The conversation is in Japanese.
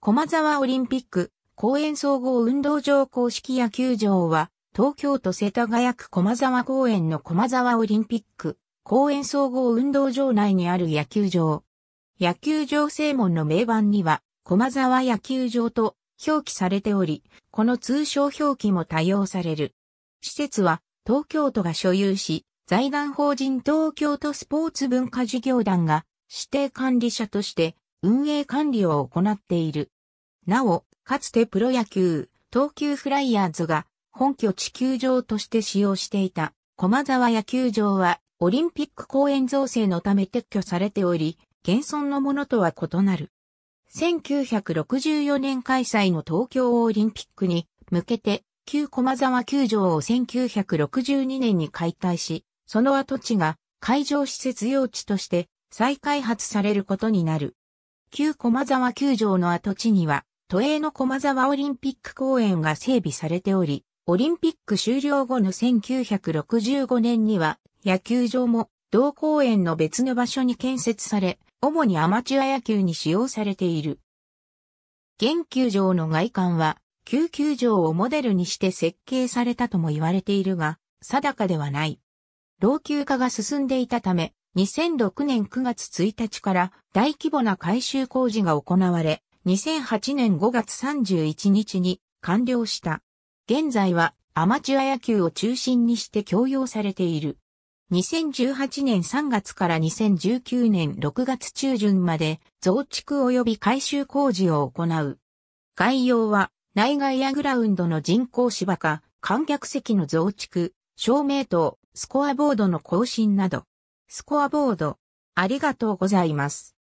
駒沢オリンピック公園総合運動場公式野球場は東京都世田谷区駒沢公園の駒沢オリンピック公園総合運動場内にある野球場。野球場正門の名板には駒沢野球場と表記されており、この通称表記も多用される。施設は東京都が所有し、財団法人東京都スポーツ文化事業団が指定管理者として運営管理を行っている。なお、かつてプロ野球、東急フライヤーズが本拠地球場として使用していた駒沢野球場はオリンピック公園造成のため撤去されており、現存のものとは異なる。1964年開催の東京オリンピックに向けて旧駒沢球場を1962年に解体し、その跡地が会場施設用地として再開発されることになる。旧駒沢球場の跡地には、都営の駒沢オリンピック公園が整備されており、オリンピック終了後の1965年には、野球場も同公園の別の場所に建設され、主にアマチュア野球に使用されている。現球場の外観は、旧球場をモデルにして設計されたとも言われているが、定かではない。老朽化が進んでいたため、2006年9月1日から大規模な改修工事が行われ、2008年5月31日に完了した。現在はアマチュア野球を中心にして強要されている。2018年3月から2019年6月中旬まで増築及び改修工事を行う。概要は内外やグラウンドの人工芝か観客席の増築、照明等、スコアボードの更新など。スコアボード。ありがとうございます。